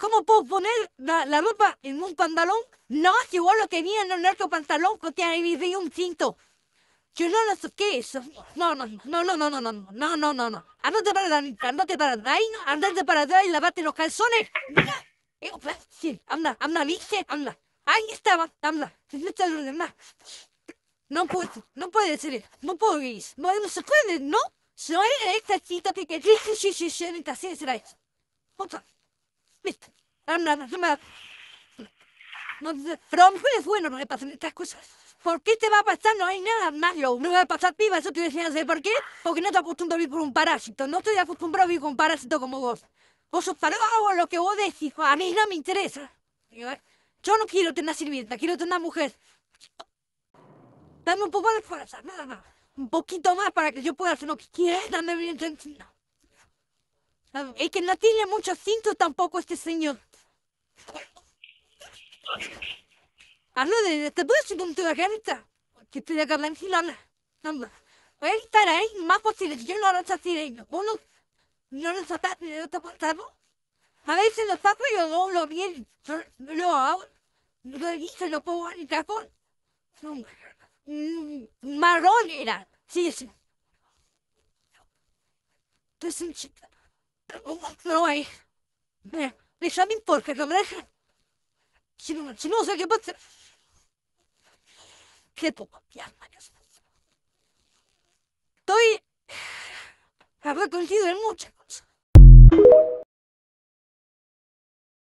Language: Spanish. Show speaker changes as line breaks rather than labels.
¿Cómo puedo poner la, ropa en un pantalón. No, si vos lo tenías en otro pantalón, que pues ahí un cinto. Yo no lo sé eso. No, no, no, no, no, no, no, no, no, no, no. para atrás, andate para atrás, y lavate los calzones. Eh, sí, anda, anda, viste, anda. Ahí estaba, anda. No puede, no puede ser, no puedo ir. No se puede, ¿no? Soy esta chica que Sí, sí, sí, sí, no nada Fromjo es bueno, no le pasen estas cosas. ¿Por qué te va a pasar? No hay nada más, yo No va a pasar piba, eso te voy a ¿Por qué? Porque no te acostumbro a vivir por un parásito. No estoy acostumbrado a vivir con un parásito como vos. Vos sos parado, lo que vos decís. A mí no me interesa. Eh, yo no quiero tener sirvienta, quiero tener mujer. Dame un poco de fuerza, nada más. Un poquito más para que yo pueda hacer lo que quieras. Dame bien. No es que no tiene mucho cinto tampoco este señor. Hablo de tu tabii Que te garita. Gitti de kalan ¡Hombre! Ahí estará, ahí, más posible, yo no lo sé Uno, no lo sé no te pasado. A veces lo saco yo no lo Yo lo hago. Lo hice, lo pongo en el cajón. Marrón era, sí, sí. Entonces, no hay. me, me llama importa que me deixa. Si no, se não qué pasa. que pode ser. Que pouco, piada. Estoy. Habrá coincidido en muchas cosas.